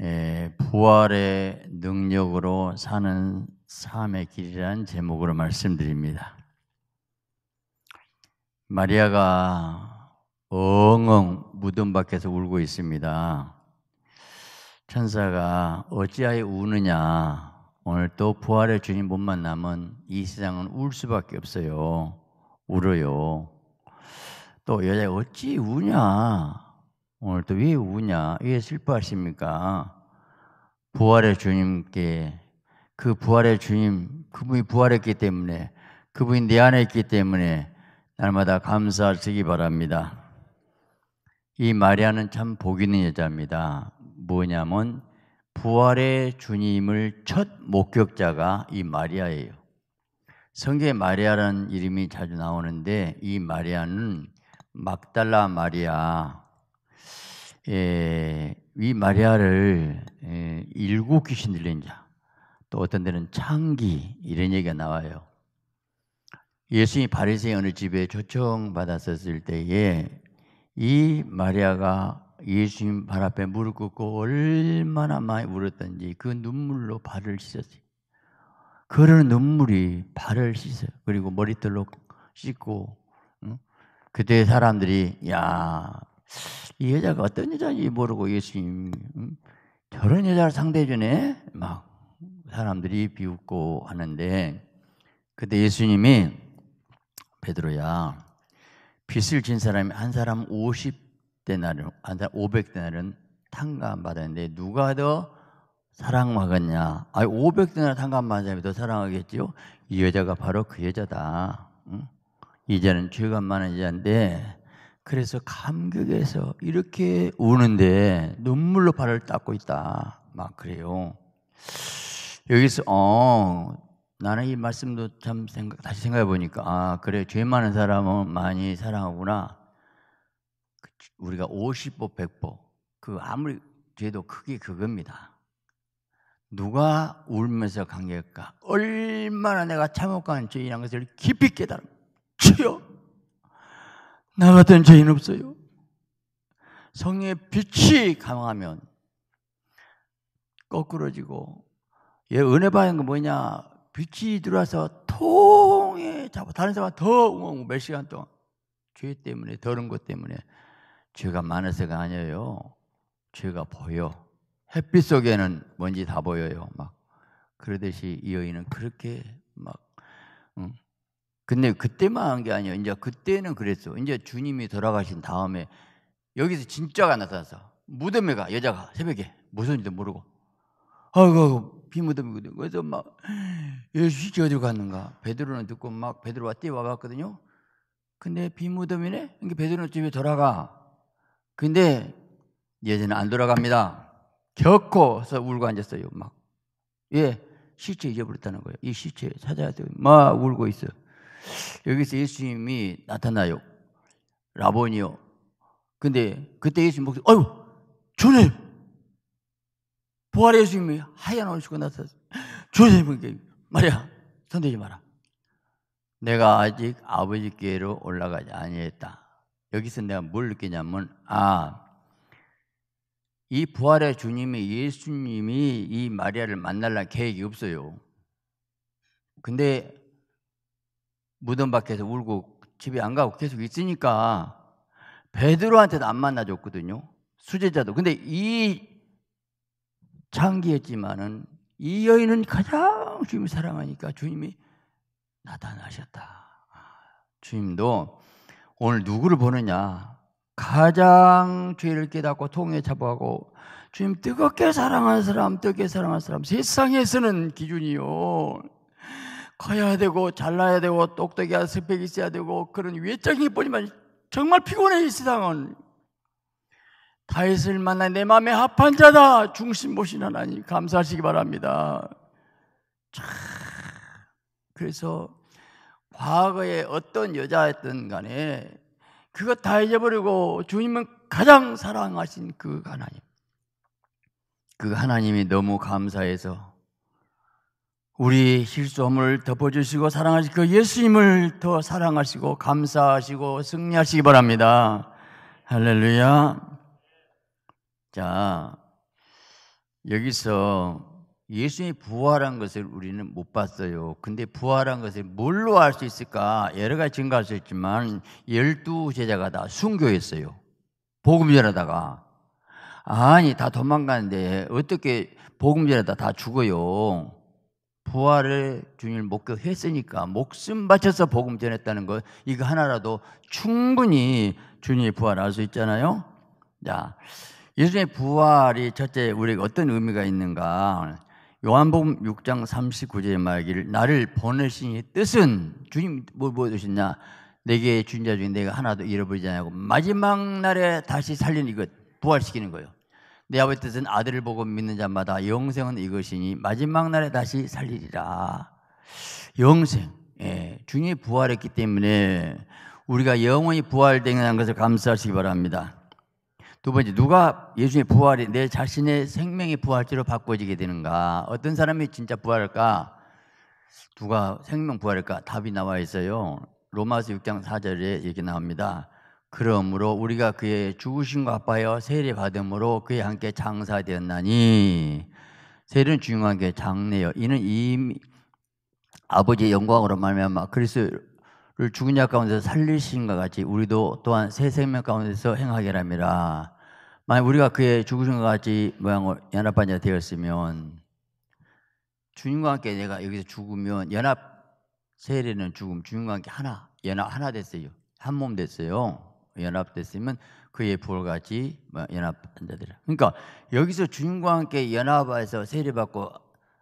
예, 부활의 능력으로 사는 삶의 길이라는 제목으로 말씀드립니다. 마리아가 엉엉 무덤 밖에서 울고 있습니다. 천사가 어찌하여 우느냐? 오늘 또 부활의 주님 못 만나면 이 세상은 울 수밖에 없어요. 울어요. 또 여자 어찌 우냐? 오늘 또 왜 우냐? 왜 슬퍼하십니까? 부활의 주님께 그 부활의 주님 그분이 부활했기 때문에 그분이 내 안에 있기 때문에 날마다 감사하시기 바랍니다. 이 마리아는 참복 있는 여자입니다. 뭐냐면 부활의 주님을 첫 목격자가 이 마리아예요. 성경에 마리아라는 이름이 자주 나오는데 이 마리아는 막달라 마리아 예, 이 마리아를 예, 일곱 귀신 들린 자, 또 어떤 데는 창기 이런 얘기가 나와요. 예수님이 바리새인 어느 집에 초청받았었을 때에 이 마리아가 예수님 발 앞에 무릎 꿇고 얼마나 많이 울었던지 그 눈물로 발을 씻었어요. 그런 눈물이 발을 씻어요. 그리고 머리털로 씻고 응? 그때 사람들이 야이 여자가 어떤 여자인지 모르고 예수님 음, 저런 여자를 상대 전에 막 사람들이 비웃고 하는데 그때 예수님이 베드로야 빚을 진 사람이 한 사람 5 0대나른한 사람 5 0 0대나른 탕감 받았는데 누가 더 사랑받았냐? 아니 5 0 0대나른 탕감 받은 사람이 더 사랑하겠지요? 이 여자가 바로 그 여자다. 응? 이제는 죄가 많은 여자인데 그래서 감격에서 이렇게 우는데 눈물로 발을 닦고 있다. 막 그래요. 여기서 어 나는 이 말씀도 참 생각 다시 생각해 보니까 아 그래 죄 많은 사람은 많이 사랑하구나. 그 우리가 50보 100보 그 아무리 죄도 크게 그겁니다. 누가 울면서 감격할까? 얼마나 내가 참혹한 죄인한 것을 깊이 깨달음. 나 같은 죄인 없어요. 성의 빛이 강하면 거꾸로지고얘 은혜 받은 거 뭐냐 빛이 들어와서 통에잡아 다른 사람 더몇 시간 동안 죄 때문에 더러운 것 때문에 죄가 많아서가 아니에요 죄가 보여 햇빛 속에는 뭔지 다 보여요 막 그러듯이 이 여인은 그렇게 막 응? 근데 그때만 한 게 아니에요. 이제 그때는 그랬어. 이제 주님이 돌아가신 다음에 여기서 진짜가 나타났어. 무덤에 가 여자가 새벽에 무슨 일도 모르고 아이고, 비무덤이거든. 그래서 막 예수씨 어디로 갔는가? 베드로는 듣고 막 베드로가 뛰어와봤거든요. 근데 비무덤이네. 그러니까 베드로는 집에 돌아가. 근데 예전에 안 돌아갑니다. 겪어서 울고 앉았어요. 막 예, 시체 잊어버렸다는 거예요. 이 시체 찾아야 돼요. 막 울고 있어요. 여기서 예수님이 나타나요. 라본이요. 근데 그때 예수님 목소리, 아유, 주님! 부활 의 예수님이 하얀 옷 입고 나타나서, 주님, 말이야, 손대지 마라. 내가 아직 아버지께로 올라가지 아니했다. 여기서 내가 뭘 느끼냐면, 아, 이 부활의 주님이 예수님이 이 마리아를 만날 계획이 없어요. 근데 무덤 밖에서 울고 집에 안 가고 계속 있으니까 베드로한테도 안 만나줬거든요. 수제자도. 근데 이 장기했지만은 이 여인은 가장 주님 사랑하니까 주님이 나타나셨다. 아, 주님도 오늘 누구를 보느냐? 가장 죄를 깨닫고 통해 자부하고 주님 뜨겁게 사랑하는 사람, 뜨겁게 사랑하는 사람 세상에서는 기준이요. 커야 되고 잘나야 되고 똑똑해야 스펙이 있어야 되고 그런 외적인 것뿐이지만 정말 피곤해 이 세상은 다윗을 만나 내 마음에 합한 자다 중심 보신 하나님 감사하시기 바랍니다 참 그래서 과거에 어떤 여자였든 간에 그것 다 잊어버리고 주님은 가장 사랑하신 그 하나님 그 하나님이 너무 감사해서 우리의 실수함을 덮어주시고 사랑하시고 그 예수님을 더 사랑하시고 감사하시고 승리하시기 바랍니다. 할렐루야. 자, 여기서 예수님이 부활한 것을 우리는 못 봤어요. 근데 부활한 것을 뭘로 알 수 있을까? 여러 가지 증거할수 있지만 열두 제자가 다 순교했어요. 복음 전하다가 아니 다 도망가는데 어떻게 복음 전하다 다 죽어요? 부활을 주님을 목격했으니까 목숨 바쳐서 복음 전했다는 것 이거 하나라도 충분히 주님의 부활 알수 있잖아요. 자, 예수님의 부활이 첫째 우리에게 어떤 의미가 있는가? 요한복음 6장 39절의 말기를 나를 보내신 뜻은 주님 뭐 보여주셨냐? 뭐 내게 주인 자 중에 내가 하나도 잃어버리지 않고 마지막 날에 다시 살리는 이것 부활시키는 거예요. 내 아버지 뜻은 아들을 보고 믿는 자마다 영생은 이것이니 마지막 날에 다시 살리리라. 영생. 예, 주님 부활했기 때문에 우리가 영원히 부활된다는 것을 감사하시기 바랍니다. 두 번째, 누가 예수의 부활이 내 자신의 생명의 부활지로 바꿔지게 되는가? 어떤 사람이 진짜 부활할까 누가 생명 부활할까 답이 나와 있어요. 로마서 6장 4절에 얘기 나옵니다. 그러므로 우리가 그의 죽으신과 아파여 세례 받음으로 그의 함께 장사되었나니 세례는 중요한 게 장례요. 이는 이미 아버지의 영광으로 말미암아 그리스도를 죽은 자 가운데서 살리신 것 같이 우리도 또한 새 생명 가운데서 행하게랍니다. 만약 우리가 그의 죽으신과 같이 모양으로 연합한 자 되었으면 주님과 함께 내가 여기서 죽으면 연합 세례는 죽음 주님과 함께 하나 연합 하나 됐어요. 한 몸 됐어요. 연합됐으면 그의 부활같이 뭐 연합한 자들이라. 그러니까 여기서 주님과 함께 연합해서 세례받고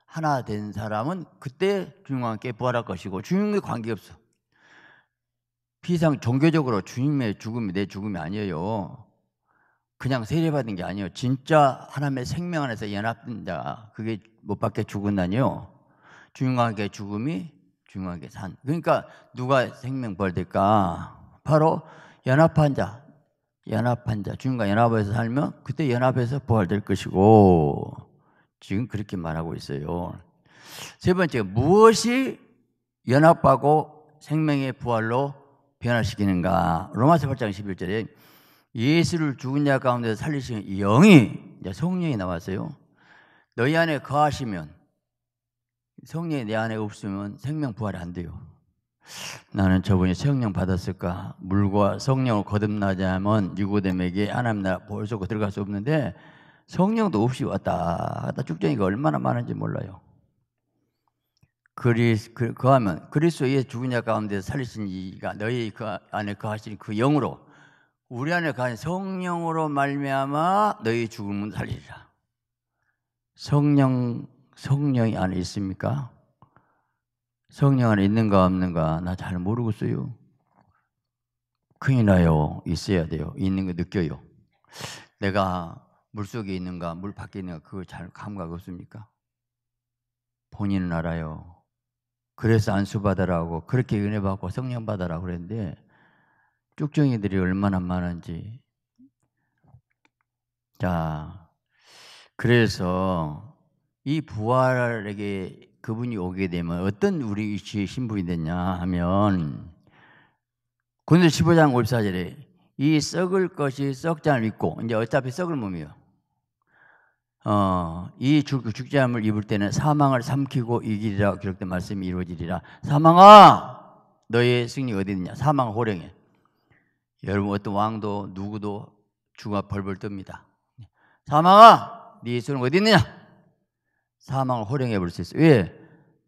하나 된 사람은 그때 주님과 함께 부활할 것이고 주님과 관계없어. 비상 종교적으로 주님의 죽음이 내 죽음이 아니에요. 그냥 세례받은 게 아니에요. 진짜 하나님의 생명 안에서 연합된 다 그게 못 밖에 죽은다니요. 주님과 함께 죽음이 주님과 함께 산. 그러니까 누가 생명 벌될까? 바로 연합한 자, 연합한 자, 주님과 연합해서 살면 그때 연합해서 부활될 것이고 지금 그렇게 말하고 있어요. 세 번째, 무엇이 연합하고 생명의 부활로 변화시키는가? 로마서 8장 11절에 예수를 죽은 자 가운데 서 살리신 영이 성령이 나왔어요. 너희 안에 거하시면 성령이 내 안에 없으면 생명 부활이 안 돼요. 나는 저분이 성령 받았을까? 물과 성령을 거듭나자면 유고데에게 하나님 나라 보여주고 들어갈 수 없는데 성령도 없이 왔다 갔다 죽정이가 얼마나 많은지 몰라요. 그리 그, 그 하면 그리스도의 죽은 자 가운데 살리신 이가 너희 그 안에 거하신 그 영으로 우리 안에 가한 성령으로 말미암아 너희 죽음을 살리라. 성령 성령이 안에 있습니까? 성령 은 있는가 없는가 나 잘 모르겠어요. 큰일 나요. 있어야 돼요. 있는 거 느껴요. 내가 물 속에 있는가 물 밖에 있는가 그걸 잘 감각 없습니까? 본인은 알아요. 그래서 안수 받으라고 그렇게 은혜 받고 성령 받으라 그랬는데 쭉정이들이 얼마나 많은지 자 그래서 이 부활에게 그분이 오게 되면 어떤 우리 위치의 신분이 됐냐 하면 군대 15장 54절에 이 썩을 것이 썩장을 입고 이제 어차피 썩을 몸이요. 어, 이 죽, 지 그 함을 입을 때는 사망을 삼키고 이기리라 기록된 말씀이 이루어지리라. 사망아! 너의 승리 어디 있냐? 사망 호령에. 여러분 어떤 왕도 누구도 주가 벌벌 뜹니다. 사망아! 네 승은 어디 있느냐? 사망을 허령해볼 수 있어요. 왜?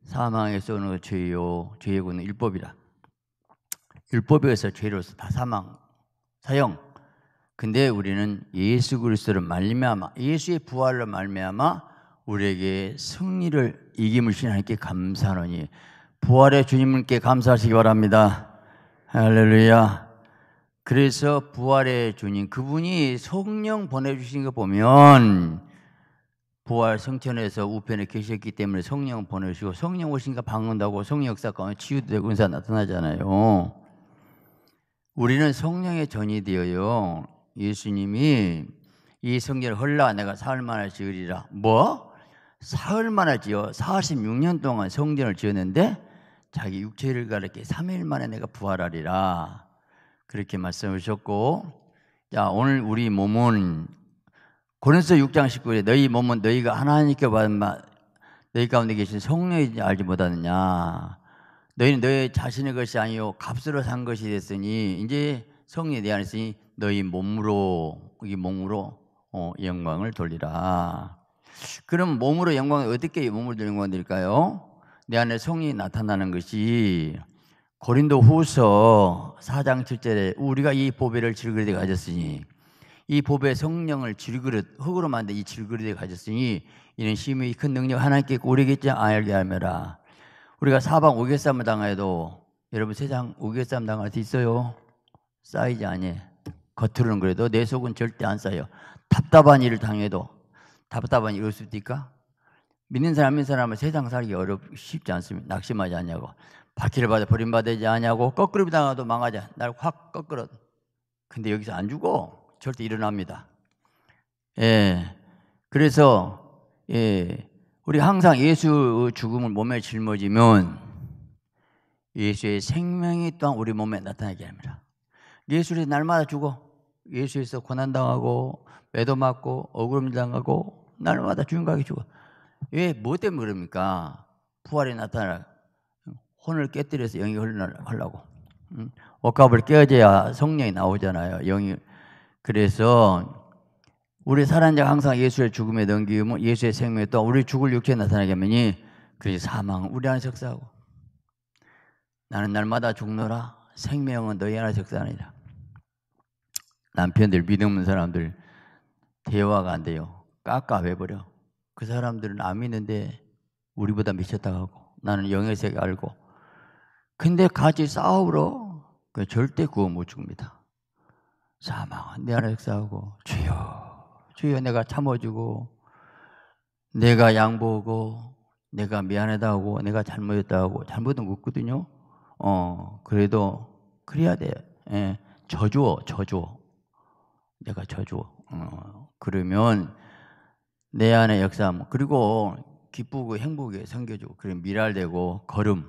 사망에 쏘는 죄요, 죄의 군은 일법이라. 율법에 서 죄로서 다 사망, 사형. 근데 우리는 예수 그리스도를 말미암아, 예수의 부활로 말미암아 우리에게 승리를 이기물신 하께 감사하노니 부활의 주님께 감사하시기 바랍니다. 할렐루야. 그래서 부활의 주님, 그분이 성령 보내주신 거 보면 부활 성천에서 우편에 계셨기 때문에 성령 보내시고 성령 오신가 방문다고 성령 역사 가운 치유되고 은사 나타나잖아요. 우리는 성령의 전이 되어요. 예수님이 이 성전을 헐라 내가 사흘만에 지으리라. 뭐? 사흘만에 지어 46년 동안 성전을 지었는데 자기 육체를 가르게 3일 만에 내가 부활하리라. 그렇게 말씀하셨고 자 오늘 우리 몸은 고린도서 6장 19절에 너희 몸은 너희가 하나님께 받은 바 너희 가운데 계신 성령이 알지 못하느냐 너희는 너희 자신의 것이 아니요 값으로 산 것이 됐으니 이제 성령이 내 안에 있으니 너희 몸으로 이 몸으로 어, 영광을 돌리라. 그럼 몸으로 영광을 어떻게 몸을 영광 드릴까요? 내 안에 성이 나타나는 것이 고린도 후서 4장 7절에 우리가 이 보배를 즐거이 가졌으니 이 법의 성령을 질그릇 흙으로 만든 이 질그릇에 가졌으니 이는 심히 큰 능력 하나님께 오리겠지 알게 하매라 우리가 사방 오겠쌈을 당하여도 여러분 세상 오개쌈 당할 수 있어요? 쌓이지 아니에요 겉으로는 그래도 내 속은 절대 안 쌓여 답답한 일을 당해도 답답한 일을 없습니까? 믿는 사람 믿는 사람은 세상 살기 어렵 쉽지 않습니다 낙심하지 않냐고 박해를 받아 버림받지 아 않냐고 거꾸로 당하도 망하지 날확 거꾸로 근데 여기서 안 죽어 절대 일어납니다. 예. 그래서, 예. 우리 항상 예수 죽음을 몸에 짊어지면 예수의 생명이 또한 우리 몸에 나타나게 합니다. 예수를 날마다 죽어. 예수에서 고난당하고, 매도 맞고, 억울함 당하고, 날마다 주인가게 죽어. 왜, 뭐 때문에 그럽니까? 부활이 나타나, 혼을 깨뜨려서 영이 흘러나려고. 음? 억압을 깨어져야 성령이 나오잖아요. 영이. 그래서 우리 사아난자 항상 예수의 죽음에 넘기면 예수의 생명에 또 우리 죽을 육체에 나타나게 하면 그리 사망 우리 안에 적사하고 나는 날마다 죽노라 생명은 너희 안에 적사하니라 남편들 믿음 없는 사람들 대화가 안 돼요 깎아외버려 그 사람들은 안 믿는데 우리보다 미쳤다고 하고 나는 영의 세계 알고 근데 같이 싸우러 그 절대 구원 못 죽습니다 사망은 내 안에 역사하고 주여 주여 내가 참아주고 내가 양보하고 내가 미안하다 고 내가 잘못했다 고 잘못은 없거든요. 어 그래도 그래야 돼. 예, 저주어 저주어 내가 저주어 어, 그러면 내 안에 역사 그리고 기쁘고 행복에 생겨주고 그런 미랄되고 걸음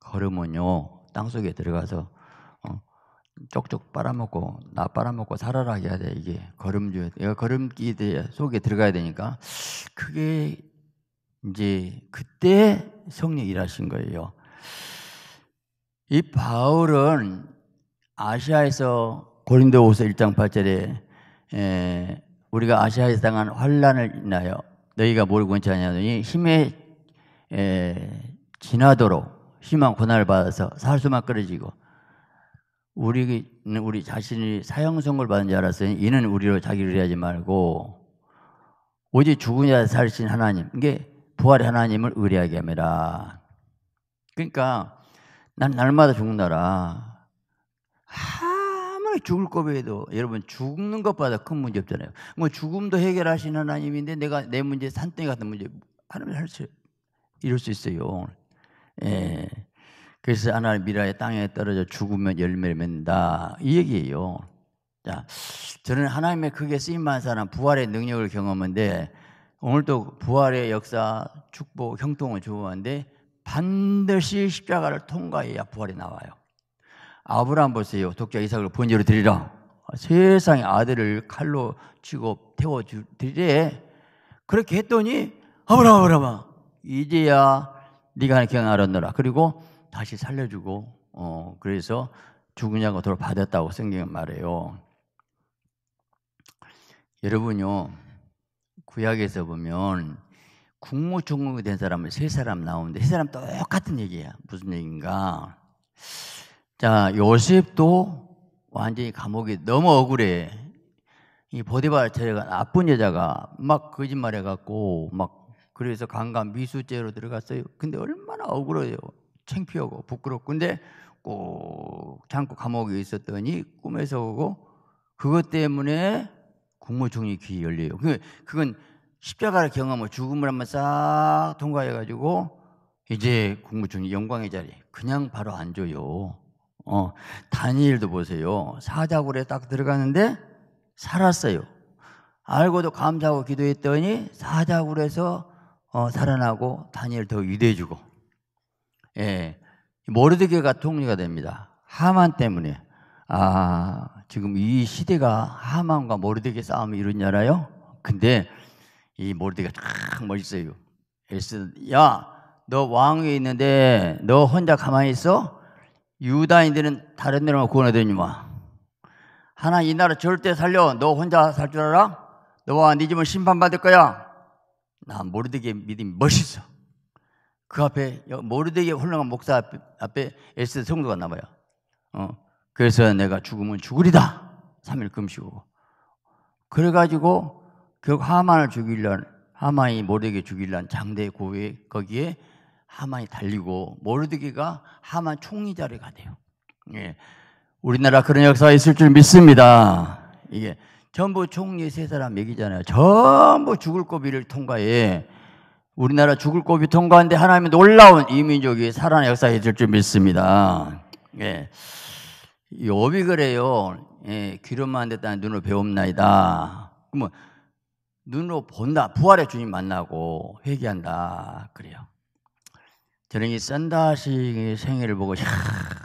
걸음은요 땅 속에 들어가서 쪽쪽 빨아먹고 나 빨아먹고 살아라 해야 돼 이게 걸음주야돼 걸음기 속에 들어가야 되니까 그게 이제 그때 성령 일하신 거예요 이 바울은 아시아에서 고린도후서 1장 8절에 에, 우리가 아시아에서 당한 환란을 인하여 너희가 뭘르치 않냐더니 힘에 에, 지나도록 희망 고난을 받아서 살수만 끊어지고 우리 우리 자신이 사형선고를 받은 줄 알았으니 이는 우리로 자기를 위하지 말고 오직 죽으냐 살신 하나님 이게 부활의 하나님을 의뢰하게 합니다. 그러니까 난 날마다 죽는다라 아무리 죽을 것외에도 여러분 죽는 것보다 큰 문제 없잖아요. 뭐 죽음도 해결하신 하나님인데 내가 내 문제 산땡이 같은 문제 하나님 할수 이럴 수 있어요. 예. 그래서 하나님 미라의 땅에 떨어져 죽으면 열매를 맺는다. 이 얘기예요. 자, 저는 하나님의 크게 쓰임받 사람, 부활의 능력을 경험한데, 오늘도 부활의 역사, 축복, 형통을 주었는데, 반드시 십자가를 통과해야 부활이 나와요. 아브라함 보세요. 독자 이삭을 번제로 드리라. 세상의 아들을 칼로 치고 태워 드리래. 그렇게 했더니 아브라함 아브라함 이제야 네가 하는 경향 알노라 그리고 다시 살려주고 어, 그래서 죽은 자 것으로 받았다고 성경은 말해요. 여러분요 구약에서 보면 국무총리가 된 사람은 세 사람 나오는데 세 사람 똑같은 얘기야. 무슨 얘기인가? 자 요셉도 완전히 감옥에 너무 억울해. 이 보디발 제가 나쁜 여자가 막 거짓말해갖고 막 그래서 강간 미수죄로 들어갔어요. 근데 얼마나 억울해요. 창피하고 부끄럽고 근데 꼭 참고 감옥에 있었더니 꿈에서 오고 그것 때문에 국무총리 귀에 열려요. 그 그건 십자가를 경험하고 죽음을 한번 싹 통과해가지고 이제 국무총리 영광의 자리 그냥 바로 앉아요. 어 다니엘도 보세요. 사자굴에 딱 들어가는데 살았어요. 알고도 감사하고 기도했더니 사자굴에서 어, 살아나고 다니엘 더 위대해지고 예. 모르드게가 통리가 됩니다. 하만 때문에. 아, 지금 이 시대가 하만과 모르드게 싸움이 이루냐라요? 근데 이 모르드게가 딱 멋있어요. 에스, 야, 너 왕위에 있는데 너 혼자 가만히 있어? 유다인들은 다른 데로 구원해드리니마. 하나 이 나라 절대 살려. 너 혼자 살 줄 알아? 너와 네 집은 심판받을 거야. 나 모르드게 믿음이 멋있어. 그 앞에 모르드의 훌륭한 목사 앞에, 앞에 에스더 성도가 나와요. 어, 그래서 내가 죽으면 죽으리다. 3일 금식으로. 그래가지고 결국 하만을 죽이려 는 하만이 모르드에게 죽이려는 장대 고위 거기에 하만이 달리고 모르드기가 하만 총리 자리에 가대요. 예. 우리나라 그런 역사가 있을 줄 믿습니다. 이게 전부 총리 세 사람 얘기잖아요. 전부 죽을 고비를 통과해 우리나라 죽을 고비 통과한데 하나님의 놀라운 이민족이 살아난 역사가 될줄 믿습니다. 예. 요비 그래요. 예, 귀로만 됐다 눈으로 배움나이다. 그러면 눈으로 본다. 부활의 주님 만나고 회개한다. 그래요. 저는 이 샌다시 생애를 보고 야,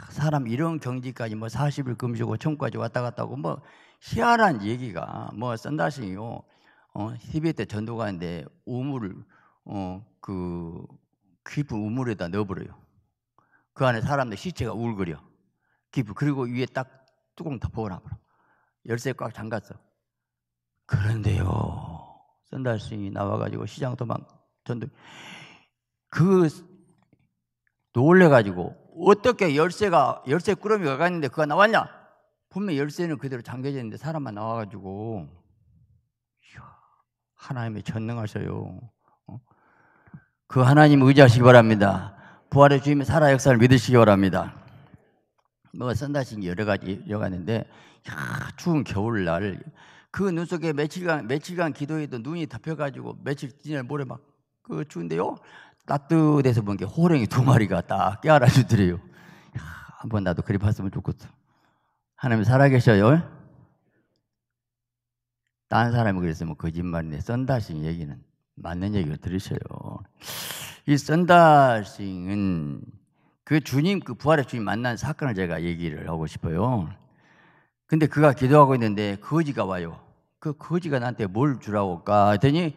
사람 이런 경지까지 뭐 40일 금지고 천까지 왔다 갔다 하고 뭐 희한한 얘기가 뭐 샌다시요. 어, 히베트 전도가는데 우물을 어, 그 깊은 우물에다 넣어버려요. 그 안에 사람들 시체가 울그려. 깊은 그리고 위에 딱 뚜껑 덮어놔버려. 열쇠 꽉 잠갔어. 그런데요, 썬달스윙이 나와가지고 시장 도막 전도 그 놀래가지고 어떻게 열쇠가 열쇠 꾸러미가 갔는데 그가 나왔냐? 분명 열쇠는 그대로 잠겨져 있는데 사람만 나와가지고 하나님의 전능하셔요. 그 하나님 의지하시기 바랍니다. 부활의 주님의 살아 역사를 믿으시기 바랍니다. 뭐가 선다신 여러 가지 여가는데 추운 겨울날 그 눈 속에 며칠간 며칠간 기도해도 눈이 덮여가지고 며칠 지날 모레 막그 추운데요 따뜻해서 본 게 호랭이 두 마리가 딱 깨알아 주더래요. 한번 나도 그리 봤으면 좋겠어. 하나님 살아계셔요. 다른 사람이 그랬으면 거짓말인데 썬다신 얘기는 맞는 얘기를 들으셔요. 이 썬다싱은 그 주님, 그 부활의 주님 만난 사건을 제가 얘기를 하고 싶어요. 근데 그가 기도하고 있는데 거지가 와요. 그 거지가 나한테 뭘 주라고 할까 했더니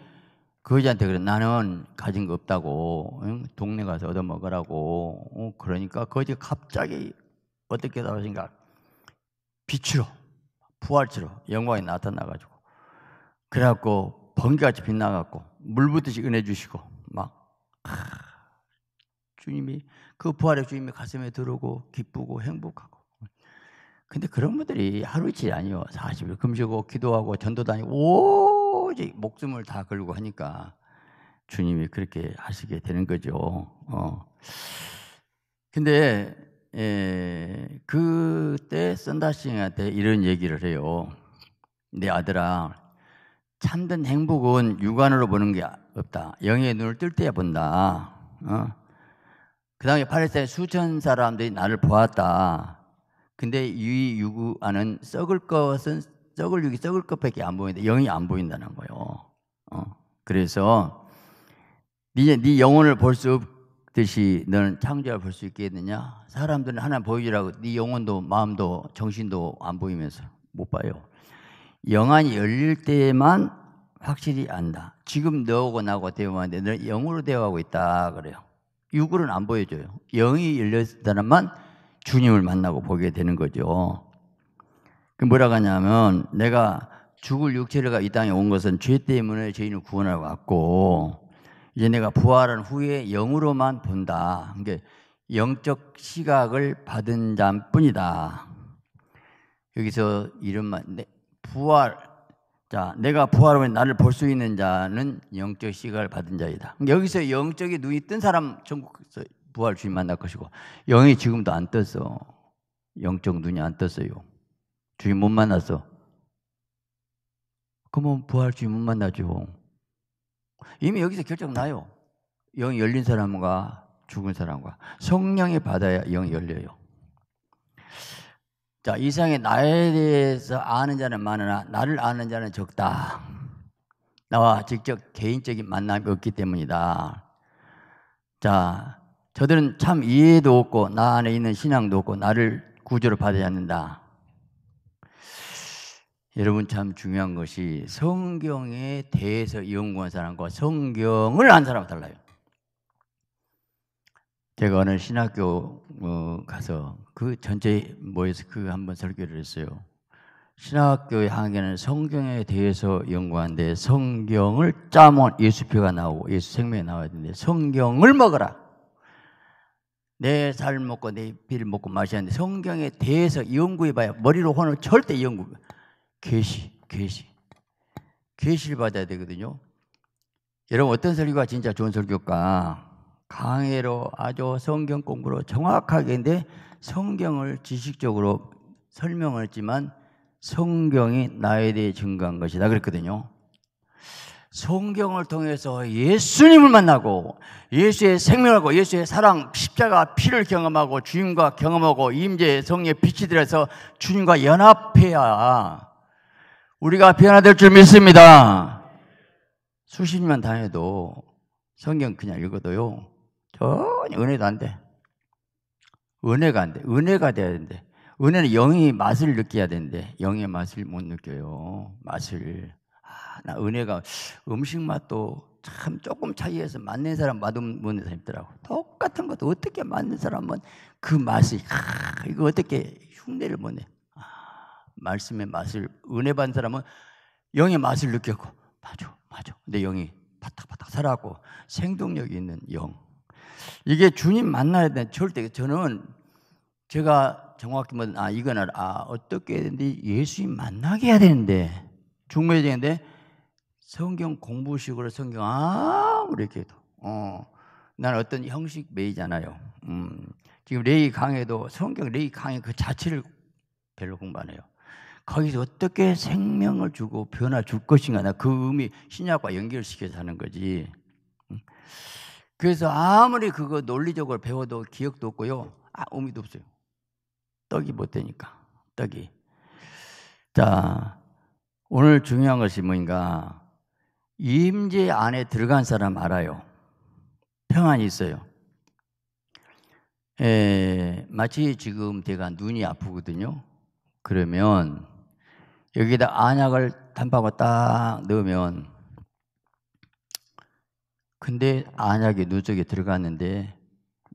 거지한테 그래 나는 가진 거 없다고 응? 동네 가서 얻어먹으라고 어, 그러니까 거지가 갑자기 어떻게 나오신가 빛으로 부활처로 영광이 나타나가지고 그래갖고 번개같이 빛나갖고 물붓듯이 은해 주시고 막 아, 주님이 그 부활의 주님이 가슴에 들어오고 기쁘고 행복하고 근데 그런 분들이 하루치 이 아니요 40일 금식하고 기도하고 전도 다니고 오직 목숨을 다 걸고 하니까 주님이 그렇게 하시게 되는 거죠. 어. 근데 에, 예, 그때 썬다싱한테 이런 얘기를 해요. 내 아들아 참된 행복은 육안으로 보는 게 없다. 영의 눈을 뜰 때야 본다. 어? 그다음에 팔레스타인 수천 사람들이 나를 보았다. 근데 이 육안은 썩을 것은 썩을 육이 썩을 것밖에 안 보이는데 영이 안 보인다는 거예요. 어. 그래서 네, 네 영혼을 볼 수 없듯이 너는 창조를 볼수 있겠느냐? 사람들은 하나 보이주라고네 영혼도 마음도 정신도 안 보이면서 못 봐요. 영안이 열릴 때에만 확실히 안다. 지금 너하고 나하고 대화하는데 너 영으로 대화하고 있다 그래요. 육으로는 안 보여줘요. 영이 열렸다는만 주님을 만나고 보게 되는 거죠. 그 뭐라고 하냐면 내가 죽을 육체가 이 땅에 온 것은 죄 때문에 죄인을 구원하러 왔고 이제 내가 부활한 후에 영으로만 본다. 그러 영적 시각을 받은 자뿐이다. 여기서 이름만 네, 부활 자 내가 부활하면 나를 볼 수 있는 자는 영적 시각을 받은 자이다. 그러니까 여기서 영적인 눈이 뜬 사람 전국에서 부활 주인 만날 것이고 영이 지금도 안 떴어. 영적 눈이 안 떴어요. 주인 못 만났어. 그러면 부활 주인 못 만나죠. 이미 여기서 결정 나요. 영이 열린 사람과 죽은 사람과 성령이 받아야 영이 열려요. 자, 이 세상에 나에 대해서 아는 자는 많으나 나를 아는 자는 적다. 나와 직접 개인적인 만남이 없기 때문이다. 자, 저들은 참 이해도 없고 나 안에 있는 신앙도 없고 나를 구조를 받아야 한다. 여러분 참 중요한 것이 성경에 대해서 연구한 사람과 성경을 안 사람은 달라요. 제가 어느 신학교 어, 가서 그 전체 모여서 그 한번 설교를 했어요. 신학교의 학에는 성경에 대해서 연구하는데 성경을 짜면 예수표가 나오고 예수 생명이 나와야 되는데 성경을 먹어라. 내살 먹고 내비를 먹고 마시는데 성경에 대해서 연구해봐야 머리로 혼을 절대 연구 계시 계시 계시를 받아야 되거든요. 여러분 어떤 설교가 진짜 좋은 설교일까? 강해로 아주 성경 공부로 정확하게 내 성경을 지식적으로 설명 했지만 성경이 나에 대해 증거한 것이다 그랬거든요. 성경을 통해서 예수님을 만나고 예수의 생명하고 예수의 사랑, 십자가 피를 경험하고 주님과 경험하고 임재 성의 빛이 들어서 주님과 연합해야 우리가 변화될 줄 믿습니다. 수십 년 다녀도 성경 그냥 읽어도요. 전혀 은혜도 안 돼. 은혜가 안 돼. 은혜가 돼야 된대. 은혜는 영이 맛을 느껴야 된대. 영의 맛을 못 느껴요. 맛을. 아, 나 은혜가 음식 맛도 참 조금 차이에서 맞는 사람, 맞는 사람 있더라고. 똑같은 것도 어떻게 맞는 사람은 그 맛이, 아, 이거 어떻게 흉내를 못 내. 아, 말씀의 맛을, 은혜 받은 사람은 영의 맛을 느꼈고, 맞아, 맞아. 근데 영이 바닥바닥 살아고 생동력이 있는 영. 이게 주님 만나야 돼. 절대 저는 제가 정확히 뭐, 아, 이건 알아. 어떻게 해야 되는데 예수님 만나게 해야 되는데 중매야 되는데 성경 공부식으로 성경 아무리 이렇게 해도, 어, 난 어떤 형식 매이잖아요. 음, 지금 레이 강해도 성경 레이 강의그 자체를 별로 공부 안 해요. 거기서 어떻게 생명을 주고 변화 줄 것인가. 나그 의미 신약과 연결시켜서 하는 거지. 음. 그래서 아무리 그거 논리적으로 배워도 기억도 없고요. 아, 의미도 없어요. 떡이 못 되니까. 떡이. 자, 오늘 중요한 것이 뭔가 임재 안에 들어간 사람 알아요. 평안이 있어요. 에, 마치 지금 제가 눈이 아프거든요. 그러면 여기다 안약을 단박에 딱 넣으면 근데 안약이 눈 쪽에 들어갔는데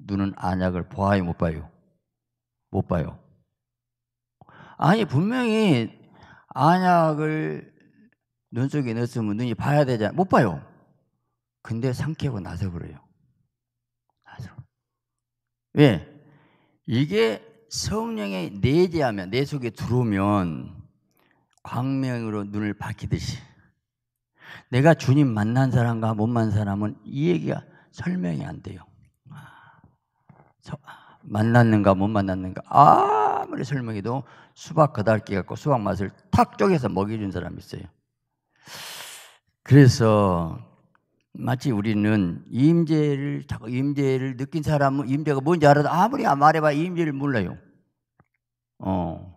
눈은 안약을 보아야 못 봐요. 못 봐요. 아니 분명히 안약을 눈 속에 넣었으면 눈이 봐야 되잖아. 못 봐요. 근데 삼키고 나서 그래요. 나서. 왜? 이게 성령의 내재하면 내 속에 들어오면 광명으로 눈을 밝히듯이 내가 주님 만난 사람과 못 만난 사람은 이 얘기가 설명이 안 돼요. 아, 아, 만났는가 못 만났는가 아무리 설명해도 수박 거달기 갖고 수박 맛을 탁 쪼개서 먹여준 사람이 있어요. 그래서 마치 우리는 임재를 임재를 느낀 사람은 임재가 뭔지 알아도 아무리 말해봐 임재를 몰라요. 어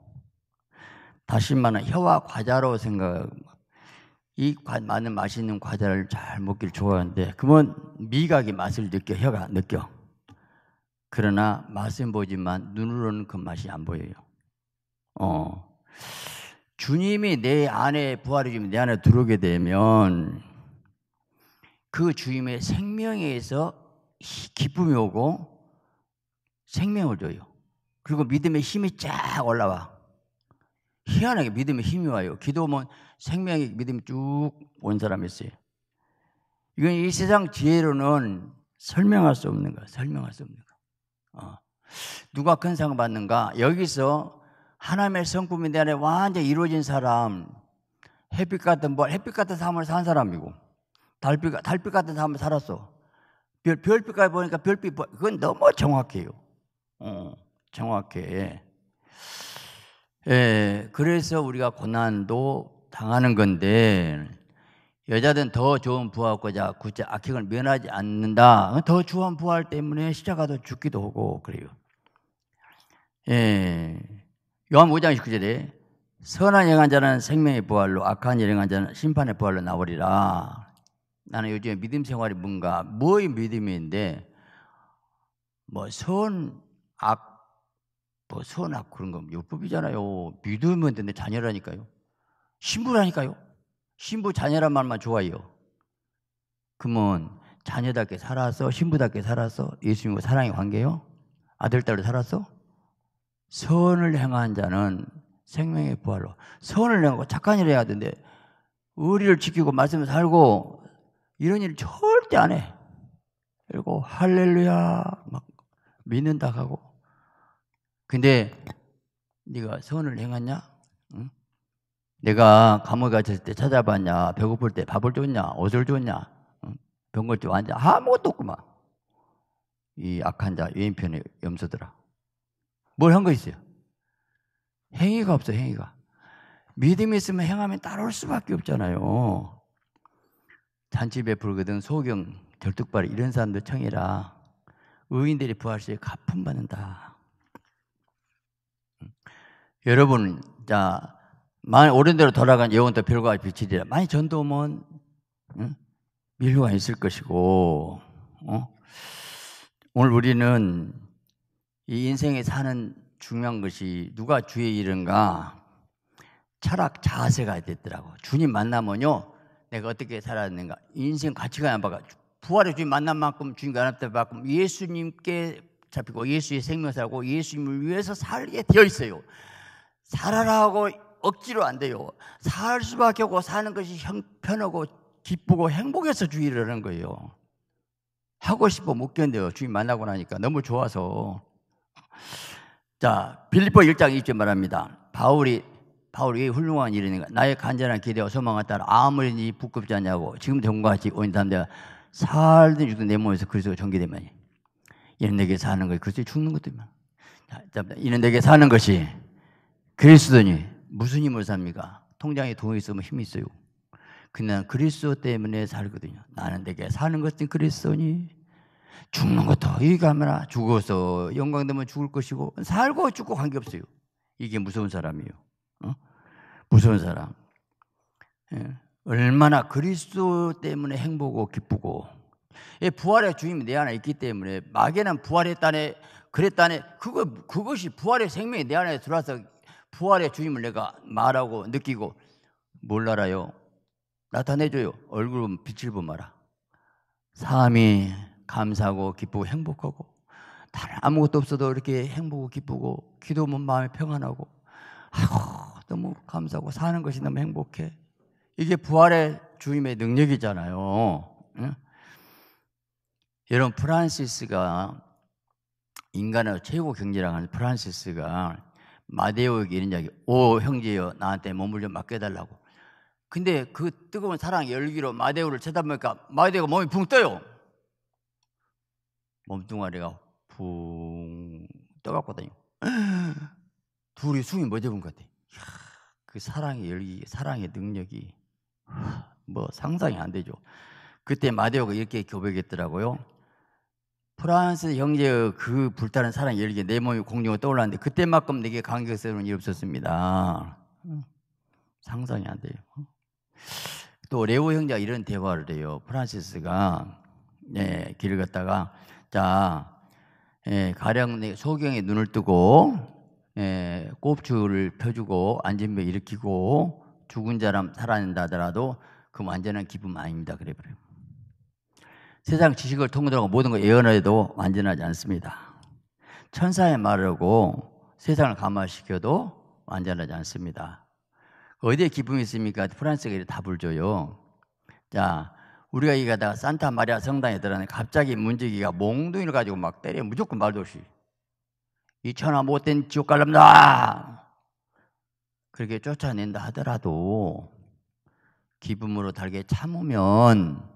다시 말하면 혀와 과자로 생각 이 많은 맛있는 과자를 잘 먹길 좋아하는데 그건 미각이 맛을 느껴 혀가 느껴 그러나 맛은 보지만 눈으로는 그 맛이 안 보여요 어 주님이 내 안에 부활이 주면 내 안에 들어오게 되면 그 주님의 생명에서 기쁨이 오고 생명을 줘요 그리고 믿음의 힘이 쫙 올라와 희한하게 믿음에 힘이 와요. 기도하면 생명의 믿음이 쭉 온 사람이 있어요. 이건 이 세상 지혜로는 설명할 수 없는 거 설명할 수 없는 거 어. 누가 큰상 받는가? 여기서 하나님의 성품이 내 안에 완전히 이루어진 사람, 햇빛 같은, 뭐, 햇빛 같은 삶을 산 사람이고, 달빛, 달빛 같은 삶을 살았어. 별, 별빛까지 보니까 별빛, 뭐, 그건 너무 정확해요. 어, 정확해. 예, 그래서 우리가 고난도 당하는 건데 여자들은 더 좋은 부하고자 굳이 악행을 면하지 않는다. 더 좋은 부활 때문에 시작하도 죽기도 하고 그래요. 예, 요한 5장 19절에 선한 행한 자는 생명의 부활로 악한 일한 자는 심판의 부활로 나오리라. 나는 요즘에 믿음 생활이 뭔가 뭐의 믿음인데 뭐 선, 악뭐 선악 그런 건 율법이잖아요. 믿으면 되는데 자녀라니까요. 신부라니까요. 신부 자녀란 말만 좋아해요. 그러면 자녀답게 살아서 신부답게 살아서 예수님과 사랑의 관계요. 아들 딸로 살아서 선을 행한 자는 생명의 부활로 선을 행하고 착한 일을 해야 되는데 의리를 지키고 말씀을 살고 이런 일을 절대 안 해. 그리고 할렐루야 막 믿는다 하고 근데 네가 선을 행했냐? 응? 내가 감옥 갔을 때 찾아봤냐? 배고플 때 밥을 줬냐? 옷을 줬냐? 응? 병걸집 앉아 아무것도 없구만. 이 악한 자 외인편의 염소들아. 뭘 한 거 있어요? 행위가 없어 행위가. 믿음이 있으면 행하면 따라올 수밖에 없잖아요. 잔치배 불거든 소경 절뚝발 이런 사람들 청해라. 의인들이 부활시에 가품 받는다. 여러분, 자, 만오랜대로 돌아간 예원도 별과 비치리라. 많이 전도 오면, 응? 밀로가 있을 것이고, 어? 오늘 우리는 이 인생에 사는 중요한 것이 누가 주의 이른가 철학 자세가 됐더라고. 주님 만나면요, 내가 어떻게 살았는가, 인생 가치관안 바가. 부활의 주님 만난 만큼 주님과 하나님 만큼 예수님께 잡히고 예수의 생명사고 예수님을 위해서 살게 되어 있어요. 살아라 하고 억지로 안 돼요. 살 수밖에 없고 사는 것이 형편하고 기쁘고 행복해서 주일을 는 거예요. 하고 싶어 못 견뎌요. 주인 만나고 나니까 너무 좋아서. 자, 빌리포 1장 2절 말합니다. 바울이 바울이 훌륭한 일이니까 나의 간절한 기대와 소망에 따라 아무리 부끄럽지 않냐고 지금 전과 같이 온 사람들 살든 죽든 내 몸에서 그리스도가 전개되면 이런 내게 사는 것이 그리스도 죽는 것들만 이런 내게 사는 것이 그리스도니 무슨 힘을 삽니까? 통장에 돈이 있으면 힘이 있어요. 그냥 그리스도 때문에 살거든요. 나는 내게 사는 것은 그리스도니 죽는 것도 이거 하면 아, 죽어서 영광되면 죽을 것이고 살고 죽고 관계없어요. 이게 무서운 사람이에요. 어? 무서운 사람. 예. 얼마나 그리스도 때문에 행복하고 기쁘고 예, 부활의 주님이 내 안에 있기 때문에 마귀는 부활했다네 그랬다네 그거 그것이 부활의 생명이 내 안에 들어와서 부활의 주님을 내가 말하고 느끼고 뭘 알아요? 나타내줘요. 얼굴은 빛을 보마라. 사람이 감사하고 기쁘고 행복하고 다른 아무것도 없어도 이렇게 행복하고 기쁘고 기도면 마음이 평안하고 아고 너무 감사하고 사는 것이 너무 행복해. 이게 부활의 주님의 능력이잖아요. 응? 여러분 프란시스가 인간의 최고 경제라 하는 프란시스가 마데오에게 이런 이야기, 오 형제여 나한테 몸을 좀 맡겨달라고. 근데 그 뜨거운 사랑 의 열기로 마데오를 쳐다보니까 마데오가 몸이 붕 떠요. 몸뚱아리가 붕 떠갖거든요. 둘이 숨이 멎어본 것 같아. 이그 사랑의 열기, 사랑의 능력이 뭐 상상이 안 되죠. 그때 마데오가 이렇게 교백했더라고요. 프랑스 형제의 그 불타는 사랑 열기에 내 몸이 공룡으로 떠올랐는데 그때만큼 내게 감격스러운 일 없었습니다. 음. 상상이 안 돼요. 또 레오 형제가 이런 대화를 해요. 프란시스가 예, 길을 갔다가 자 예, 가령 소경의 눈을 뜨고 예, 꼽추를 펴주고 안진병 일으키고 죽은 사람 살아난다 하더라도 그 완전한 기쁨 아닙니다. 그래버려요. 세상 지식을 통과하고 모든 걸 예언해도 완전하지 않습니다. 천사의 말하고 세상을 감화시켜도 완전하지 않습니다. 어디에 기쁨이 있습니까? 프랑스가 이래 답을 줘요. 자, 우리가 이 가다가 산타 마리아 성당에 들어가는 갑자기 문지기가 몽둥이를 가지고 막 때려 무조건 말도 없이 이 천하 못된 지옥 갈랍니다. 그렇게 쫓아낸다 하더라도 기쁨으로 달게 참으면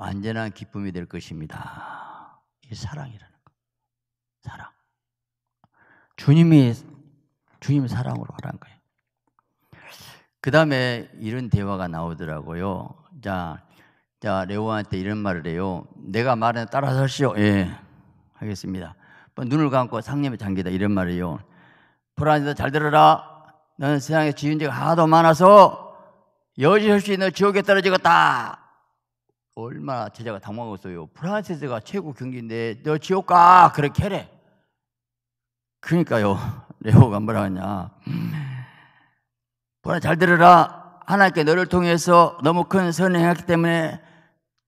완전한 기쁨이 될 것입니다. 이 사랑이라는 거. 사랑. 주님이 주님 사랑으로 하라는 거예요. 그 다음에 이런 대화가 나오더라고요. 자, 자 레오한테 이런 말을 해요. 내가 말에 따라서 하시오. 예, 하겠습니다. 뭐 눈을 감고 상념에 잠기다 이런 말이에요. 불안해서 잘 들어라. 너는 세상에 지은 죄가 하도 많아서 여지없이 너 지옥에 떨어지겠다. 얼마나 제자가 당황했어요. 프란시스가 최고 경기인데 너 지옥 가 그렇게 해 그러니까요. 레오가 뭐라 하냐. 음. 보라 잘 들으라. 하나님께 너를 통해서 너무 큰 선을 행했기 때문에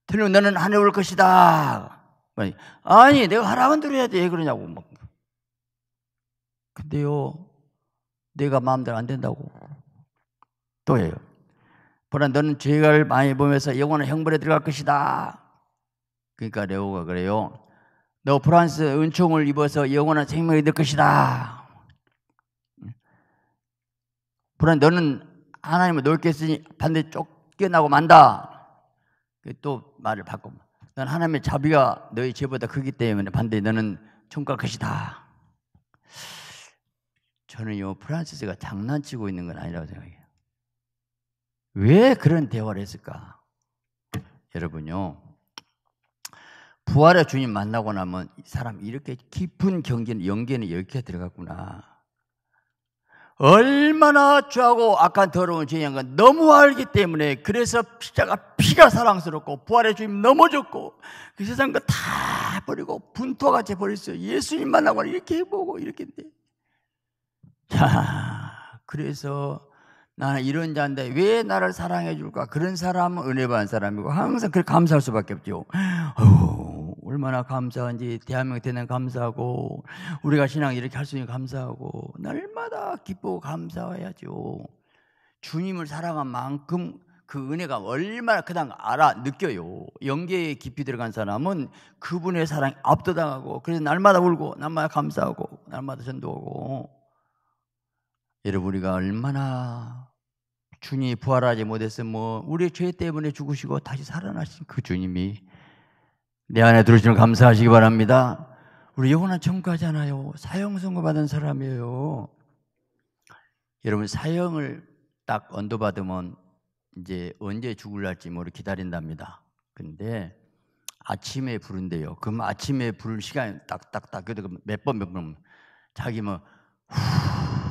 틀린 너는 하늘올 것이다. 아니 내가 하라고 대로 야 돼. 그러냐고 막. 근데요. 내가 마음대로 안 된다고. 또 해요. 보라 너는 죄를 많이 보면서 영원한 형벌에 들어갈 것이다. 그러니까 레오가 그래요. 너 프랑스 은총을 입어서 영원한 생명이 될 것이다. 보라 너는 하나님을 넓게 쓰니 반대 쫓겨나고 만다. 그 또 말을 바꿔. 난 하나님의 자비가 너희 죄보다 크기 때문에 반대 너는 총각 것이다. 저는 요 프란시스가 장난치고 있는 건 아니라고 생각해요. 왜 그런 대화를 했을까? 여러분요. 부활의 주님 만나고 나면 사람 이렇게 깊은 경계 연계는 이렇게 들어갔구나. 얼마나 죄하고 악한 더러운 죄인 건 너무 알기 때문에 그래서 피자가 피가 사랑스럽고 부활의 주님 넘어졌고 그 세상 거 다 버리고 분토 같이 버렸어요. 예수님 만나고 이렇게 해보고 이렇게 했 그래서 나는 이런 자인데 왜 나를 사랑해 줄까? 그런 사람은 은혜 받은 사람이고 항상 그 감사할 수밖에 없죠. 어휴, 얼마나 감사한지 대한민국 되는 감사하고 우리가 신앙 이렇게 할 수 있는 감사하고 날마다 기쁘고 감사해야죠. 주님을 사랑한 만큼 그 은혜가 얼마나 그당 알아 느껴요. 영계에 깊이 들어간 사람은 그분의 사랑이 압도당하고 그래서 날마다 울고 날마다 감사하고 날마다 전도하고 여러분 우리가 얼마나 주님이 부활하지 못해서 뭐 우리의 죄 때문에 죽으시고 다시 살아나신 그 주님이 내 안에 들어주시면 감사하시기 바랍니다. 우리 영원한 청구잖아요 사형 선고받은 사람이에요. 여러분 사형을 딱 언도받으면 이제 언제 죽을지 모르 기다린답니다. 근데 아침에 부른대요. 그럼 아침에 부를 시간이 딱딱딱 그래도 몇번 몇 번 자기 뭐 후,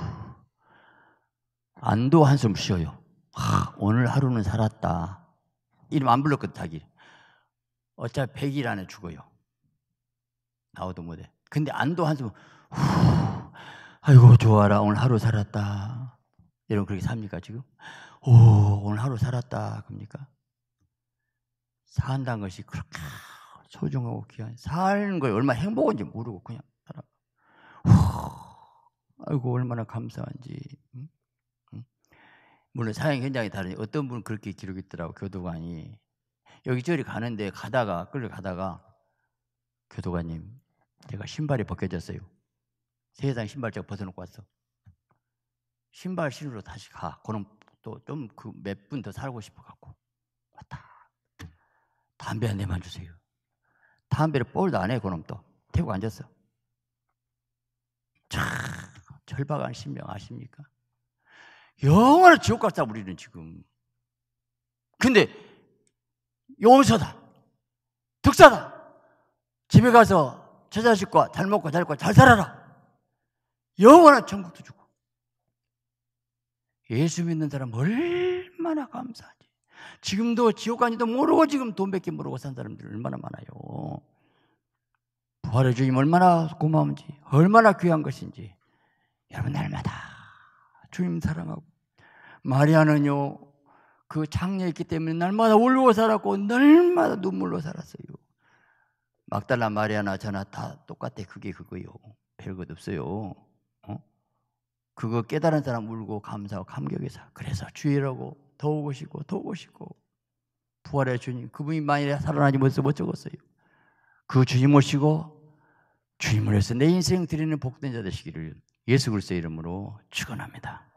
안도 한숨 쉬어요. 하, 오늘 하루는 살았다. 이름 안 불렀거든, 자기. 어차피 100일 안에 죽어요. 나오도 못해. 근데 안도 한숨, 후, 아이고, 좋아라. 오늘 하루 살았다. 여러분, 그렇게 삽니까, 지금? 오, 오늘 하루 살았다. 그럽니까? 산다는 것이 그렇게 소중하고 귀한, 사는 걸 얼마나 행복한지 모르고 그냥 살아. 후, 아이고, 얼마나 감사한지. 응? 물론 사형 현장이 다르니 어떤 분은 그렇게 기록했더라고 교도관이 여기저기 가는데 가다가 끌려가다가 교도관님 제가 신발이 벗겨졌어요. 세상 신발 제가 벗어놓고 왔어. 신발 신으로 다시 가. 그럼 또좀 그 몇 분 더 살고 싶어 갖고 왔다. 담배 한 대만 주세요. 담배를 뽈도안 해, 그놈 또. 태우고 앉았어. 참, 절박한 심령 아십니까? 영원한 지옥 같다, 우리는 지금. 근데, 용서다. 득사다. 집에 가서 제 자식과 잘 먹고 잘, 잘 살아라. 영원한 천국도 주고. 예수 믿는 사람 얼마나 감사하지. 지금도 지옥 간지도 모르고 지금 돈밖에 모르고 산 사람들 얼마나 많아요. 부활의 주님 얼마나 고마운지, 얼마나 귀한 것인지. 여러분 날마다 주님 사랑하고 마리아는요, 그장녀했기 때문에 날마다 울고 살았고, 날마다 눈물로 살았어요. 막달라 마리아나 저나 다 똑같아. 그게 그거요. 별것 없어요. 어? 그거 깨달은 사람 울고 감사하고 감격해서. 그래서 주의라고 더우고 싶고, 더우고 싶고. 부활의 주님, 그분이 만일에 살아나지 못해서 못 적었어요. 그 주님 모시고 주님을 위해서 내 인생 드리는 복된 자 되시기를 예수 그리스의 이름으로 축원합니다.